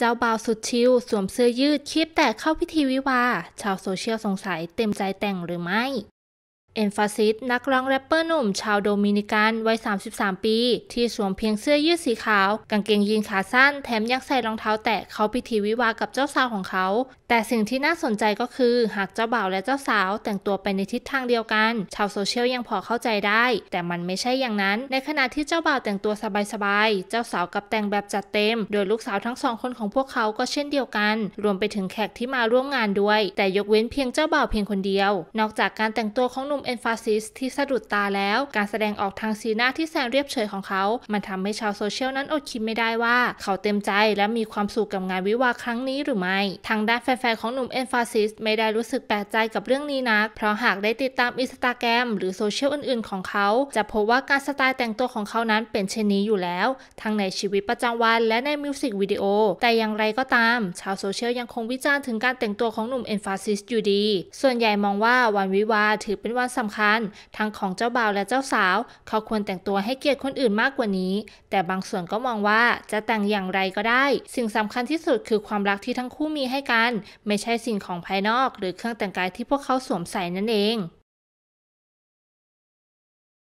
จ้าบ่าวสุดชิลสวมเสื้อยืดคลิปแต่เข้าพิธีวิวาชาวโซเชียลสงสัยเต็มใจแต่งหรือไม่เอนฟาซิสนักร้องแรปเปอร์หนุ่ม ชาวโดมินิกันวัย33 ปี ที่สวมเพียงเสื้อยืดสีขาวกางเกงยีนขาสั้นแถมยังใส่รองเท้าแตะ เขาพิธีวิวากับเจ้าสาวของเขา แต่สิ่งที่น่าสนใจก็คือหากเจ้าบ่าวและเจ้าสาว แต่งตัวไปในทิศทางเดียวกัน ชาวโซเชียลยังพอเข้าใจได้ แต่มันไม่ใช่อย่างนั้น ในขณะที่เจ้าบ่าวแต่งตัวสบายๆเจ้าสาวกับแต่งแบบจัดเต็ม โดยลูกสาวทั้งสองคนของพวกเขาก็เช่นเดียวกัน รวมไปถึงแขกที่มาร่วมงานด้วย แต่ยกเว้นเพียงเจ้าบ่าวเพียงคนเดียว นอกจากการแต่งตัวของหนุ่มเอนฟาซิสที่สะดุดตาแล้วการแสดงออกทางสีหน้าที่แสนเรียบเฉยของเขา มันทำให้ชาวโซเชียลนั้นอดคิดไม่ได้ว่าเขาเต็มใจและมีความสุขกับงานวิวาครั้งนี้หรือไม่ ทางด้านแฟนๆของหนุ่มเอนฟาซิสไม่ได้รู้สึกแปลกใจกับเรื่องนี้นัก เพราะหากได้ติดตามอินสตาแกรมหรือโซเชียลอื่นๆของเขา จะพบว่าการสไตล์แต่งตัวของเขานั้นเป็นเช่นนี้อยู่แล้วทั้งในชีวิตประจำวัน และในมิวสิกวิดีโอ แต่อย่างไรก็ตาม ชาวโซเชียลยังคงวิจารณ์ถึงการแต่งตัวของหนุ่มเอนฟาซิสอยู่ดี ส่วนใหญ่มองว่าวันวิวาถือเป็นวันสำคัญ ทั้งของเจ้าบ่าวและเจ้าสาว เขาควรแต่งตัวให้เกียรติคนอื่นมากกว่านี้ แต่บางส่วนก็มองว่าจะแต่งอย่างไรก็ได้ สิ่งสำคัญที่สุดคือความรักที่ทั้งคู่มีให้กัน ไม่ใช่สิ่งของภายนอกหรือเครื่องแต่งกายที่พวกเขาสวมใส่นั่นเอง